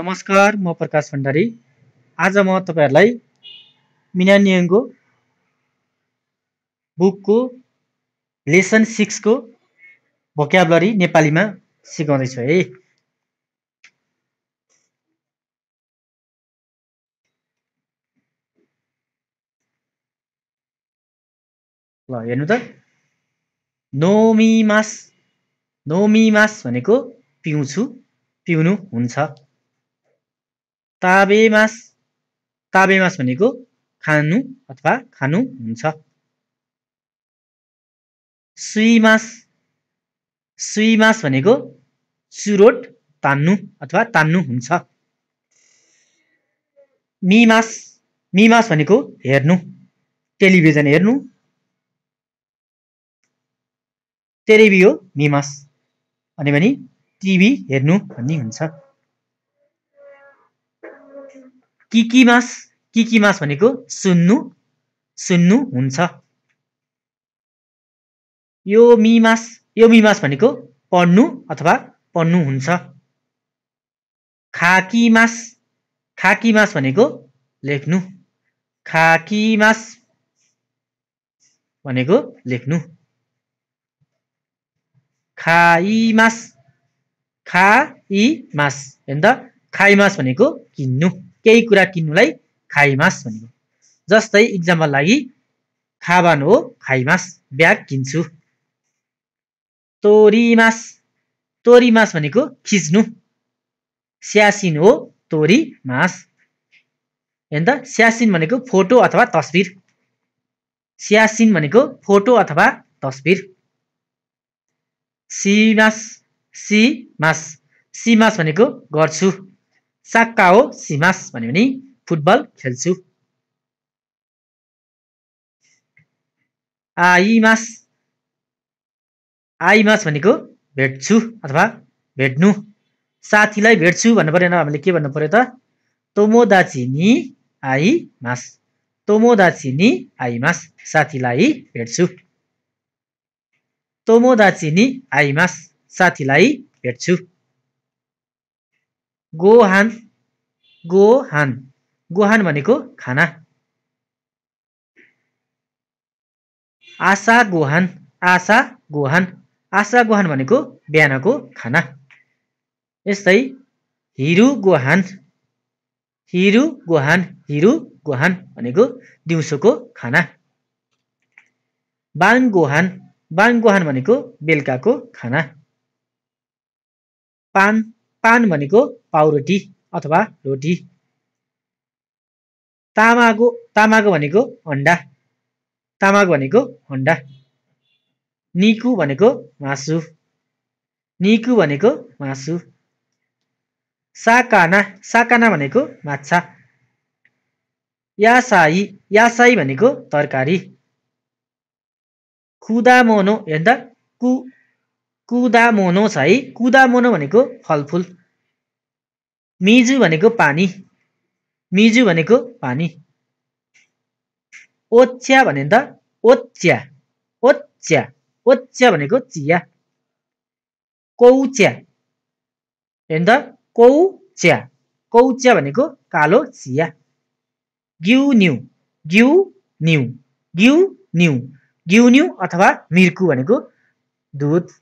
नमस्कार म प्रकाश भण्डारी आज म तपाईँहरूलाई मिनानियङको बुकको लेसन सिक्सको भोक्याबलरी नेपालीमा सिकाउँदैछु है ल हेर्नु त नोमी मास नोमी मास भनेको पिउँछु पिउनु हुन्छ ताबेमास ताबेमास भनेको खानु अथवा खानु हुन्छ सुइमास सुइमास भनेको चुरोट तान्नु अथवा तान्नु हुन्छ मिमास मिमास भनेको हेर्नु टेलिभिजन हेर्नु तेरेबी हो मिमास अनि भने टिभी हेर्नु भन्ने हुन्छ किकिमास किकिमास भनेको सुन्नु सुन्नु हुन्छ यो मिमास यो मिमास भनेको पढ्नु अथवा पढ्नु हुन्छ खाकिमास खाकिमास भनेको लेख्नु खाकिमास भनेको लेख्नु खाइमास खाइमास हेर्नु त खाइमास भनेको किन्नु केही कुरा किन्नुलाई खाइमास भनेको जस्तै इक्जाम्पल लागि खाबान हो खाइमास ब्याग किन्छु तोरीमास तोरीमास भनेको खिच्नु स्यासिन हो तोरी मास हेर्नु त स्यासिन भनेको फोटो अथवा तस्बिर स्यासिन भनेको फोटो अथवा तस्बिर सिमास सिमास सिमास भनेको गर्छु साक्का हो सिमास भन्यो भने फुटबल खेल्छु आइमास आइमास भनेको भेट्छु अथवा भेट्नु साथीलाई भेट्छु भन्नु पऱ्यो हामीले के भन्नु पर्यो त आई मास आइमास दाचिनी आई आइमास साथीलाई भेट्छु दाचिनी आई आइमास साथीलाई भेट्छु गोहान गोहान गोहान भनेको खाना आशा गोहान आशा गोहान आशा गोहान भनेको बिहानको खाना यस्तै हिरु गोहान हिरु गोहान हिरु गोहान भनेको दिउँसोको खाना बाङ गोहान बाङ गोहान भनेको बेलुकाको खाना पान पान भनेको पाउरोटी अथवा रोटी तामाको तामाको भनेको अन्डा तामाको भनेको अन्डा निकु भनेको मासु निकु भनेको मासु साकाना साकाना भनेको माछा यासाई यासाई भनेको तरकारी खुदा मोनो हेर्दा कु कुदा मोनो छ है मोनो भनेको फलफुल मिजु भनेको पानी मिजु भनेको पानी ओच्या भने त ओच्या ओच्या ओच्या भनेको चिया कौच्या हेर्नु त कौच्या कौच्या भनेको कालो चिया घिउ न्यु घिउ न्यु घिउ न्यु घिउ न्यु अथवा मिर्कु भनेको दुध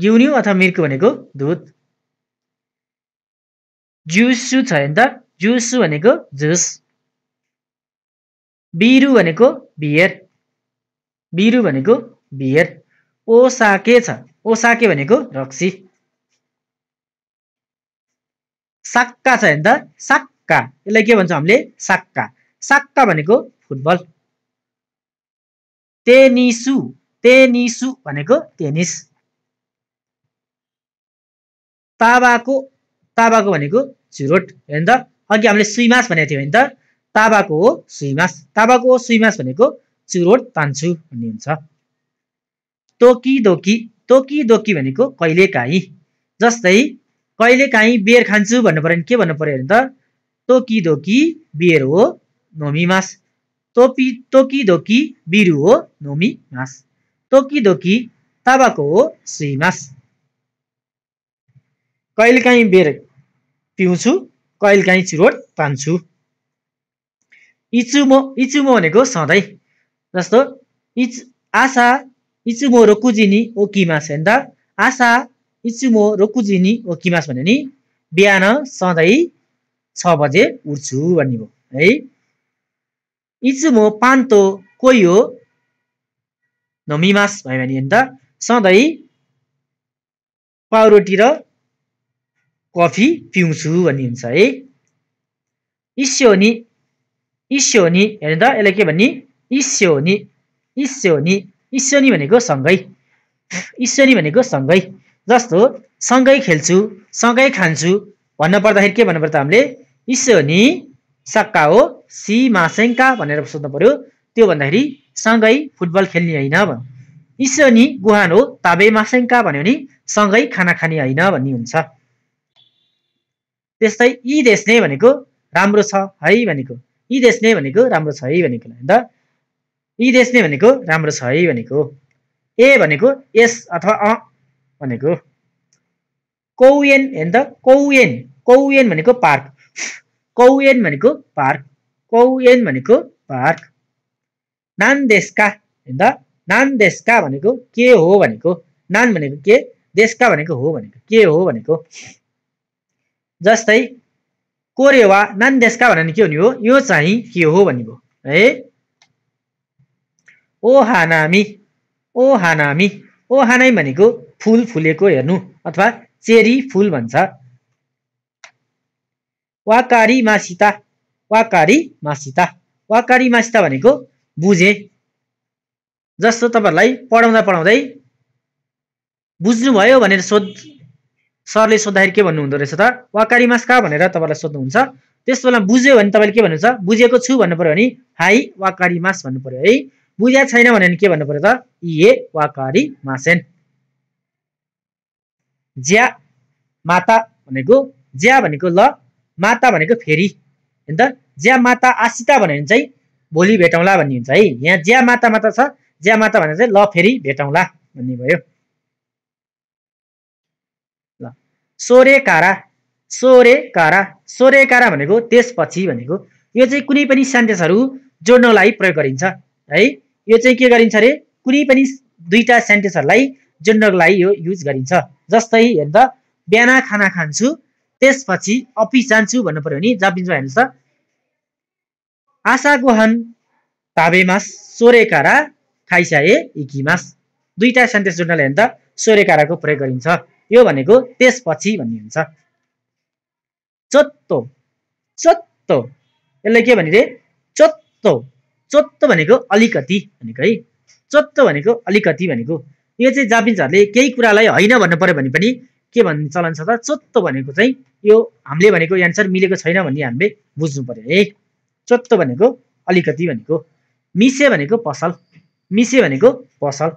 जिउन्यु अथवा मिर्क भनेको दुध जुसु छ नि त जुसु भनेको जुस बिरु भनेको बियर बिरु भनेको बियर ओसाके छ ओसाके भनेको रक्सी साक्का छ नि त साक्का यसलाई के भन्छौँ हामीले साक्का साक्का भनेको फुटबल टेनिसु टेनिसु भनेको टेनिस ताबाको ताबाको भनेको झिरोट होइन त अघि हामीले सुइमास भनेको थियौँ होइन त ताबाको हो सुइमास ताबाको हो सुइमास भनेको चुरोट तान्छु भन्ने हुन्छ तोकी दोकी तोकी दोकी भनेको कहिलेकाहीँ जस्तै कहिलेकाहीँ बेर खान्छु भन्नु पऱ्यो भने के भन्नु पऱ्यो भने त तोकी दोकी बेर हो नोमी मास तोपी तोकी दोकी बिरु हो नोमी मास तोकी दोकी ताबाको हो सुइमास कहिलेकाहीँ बेर पिउँछु कहिलेकाहीँ चिरोट तान्छु इचुमो इचुमो भनेको सधैँ जस्तो इच आशा इचुमो रोकुजिनी ओकिमास हेर्दा आशा इचुमो रोकुजिनी ओकिमास भने नि बिहान सधैँ छ बजे उठ्छु भन्ने भयो है इचुमो पान्तो कोही हो नमिमास भयो भने त सधैँ पाउरोटी र कफी पिउँछु भनिन्छ है इस्योनी इस्योनी हेर्नु त यसलाई के भन्ने इस्योनी इस्योनी इस्योनी भनेको सँगै इस्योनी भनेको सँगै जस्तो सँगै खेल्छु सँगै खान्छु भन्नु पर्दाखेरि के भन्नु पर्छ हामीले इस्योनी सक्का हो सी मासेङ्का भनेर सोध्नु पऱ्यो त्यो भन्दाखेरि सँगै फुटबल खेल्ने होइन इस्योनी गुहान हो ताबे मासेङ्का भन्यो भने सँगै खाना खाने होइन भन्ने हुन्छ त्यस्तै यी देश नै भनेको राम्रो छ है भनेको यी देश नै भनेको राम्रो छ है भनेको अन्त यी देश नै भनेको राम्रो छ है भनेको ए भनेको यस अथवा अ भनेको कौएन हेर्नु त कौएन कौएन भनेको पार्क कौएन भनेको पार्क कौएन भनेको पार्क नान देशका हेर्नु त नान देशका भनेको के हो भनेको नान भनेको के देशका भनेको हो भनेको के हो भनेको जस्तै कोरेवा नान्देस्का भने के हुने हो यो चाहिँ के हो भन्ने भयो है ओ हानामी ओ हानामी ओ हानामी भनेको फुल फुलेको हेर्नु अथवा चेरी फुल भन्छ वाकारी मासिता वाकारी मासिता वाकारी मासिता भनेको बुझे जस्तो तपाईँहरूलाई पढाउँदा पढाउँदै बुझ्नुभयो भनेर सोध सरले सोद्धाखेरि के भन्नुहुँदो रहेछ त वाकारी मास कहाँ भनेर तपाईँलाई सोध्नुहुन्छ त्यस्तो बेला बुझ्यो भने तपाईँले के भन्नुहुन्छ बुझेको छु भन्नु पऱ्यो भने हाई वाकारी मास भन्नु पऱ्यो है बुझ्या छैन भने के भन्नु पऱ्यो त इए वाकारी मासेन ज्या माता भनेको ज्या भनेको ल माता भनेको फेरि होइन त ज्या माता आसिता भन्यो भने चाहिँ भोलि भेटौँला भन्ने हुन्छ है यहाँ ज्या माता माता छ ज्या माता भनेर चाहिँ ल फेरि भेटौँला भन्ने भयो सोरे कारा सोरे कारा सोरे कारा भनेको त्यसपछि भनेको यो चाहिँ कुनै पनि सेन्टेन्सहरू जोड्नलाई प्रयोग गरिन्छ है यो चाहिँ के गरिन्छ अरे कुनै पनि दुईवटा सेन्टेन्सहरूलाई जोड्नको लागि यो युज गरिन्छ जस्तै हेर्नु त बिहान खाना खान्छु त्यसपछि अफिस जान्छु भन्नु पऱ्यो भने जापिन्छ हेर्नुहोस् त आशा गोहन ताबेमास सोरेकारा खाइसाए इकिमास दुईवटा सेन्टेन्स जोड्नलाई हेर्नु त सोरेकाराको प्रयोग गरिन्छ यो भनेको त्यसपछि भन्ने हुन्छ चोत्तो चोत्तो यसलाई के भने चोत्तो चोत्तो भनेको अलिकति भनेको है चोत्तो भनेको अलिकति भनेको यो चाहिँ जापिन्सहरूले केही कुरालाई होइन भन्नु पऱ्यो भने पनि के भन्ने चलन छ त चोत्तो भनेको चाहिँ यो हामीले भनेको एन्सर मिलेको छैन भन्ने हामीले बुझ्नु पऱ्यो है चोत्तो भनेको अलिकति भनेको मिसे भनेको पसल मिसे भनेको पसल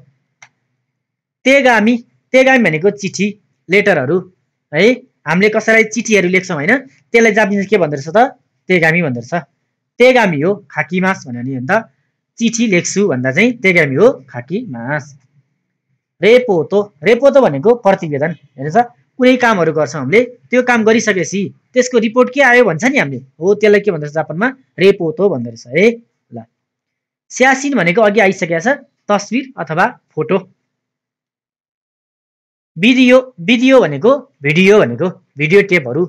तेगामी तेगामी भनेको चिठी लेटरहरू है हामीले कसैलाई चिठीहरू लेख्छौँ होइन त्यसलाई जापानिज के भन्दो रहेछ त तेगामी भन्दो रहेछ तेगामी हो खाकी मास भन्यो नि अन्त चिठी लेख्छु भन्दा चाहिँ तेगामी हो खाकी मास रेपोतो रेपोतो भनेको प्रतिवेदन हेर्नुहोस् कुनै कामहरू गर्छौँ हामीले त्यो काम गरिसकेपछि त्यसको रिपोर्ट के आयो भन्छ नि हामीले हो त्यसलाई के भन्दो रहेछ जापानमा रेपोतो भन्दो रहेछ है ल स्यासिन भनेको अघि आइसकेको छ तस्विर अथवा फोटो भिडियो भिडियो भनेको भिडियो भनेको भिडियो टेपहरू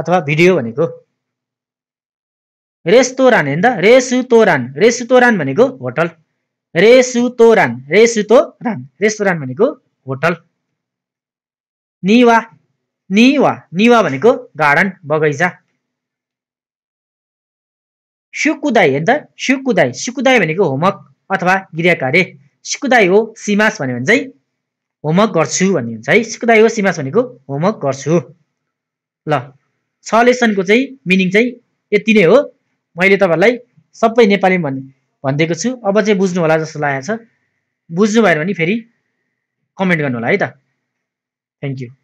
अथवा भिडियो भनेको रेस्तोरान होइन त रेसुतोरान रेसुतोरान भनेको होटल रेसुतोरान रेसुतोरान रेस्टोरान भनेको होटल निवा निवा निवा भनेको गार्डन बगैँचा सुकुदाई हेर्दा त सुकुदाई सुकुदाई भनेको होमवर्क अथवा गृह कार्य सुकुदाई हो सिमास भन्यो भने चाहिँ होमवर्क गर्छु भन्ने हुन्छ है हो सिमास भनेको होमवर्क गर्छु ल छ लेसनको चाहिँ मिनिङ चाहिँ यति नै हो मैले तपाईँहरूलाई सबै नेपालीमा भन् भनिदिएको छु अब चाहिँ बुझ्नु होला जस्तो लागेको छ बुझ्नु भएन भने फेरि कमेन्ट गर्नु होला है त थ्याङ्क यू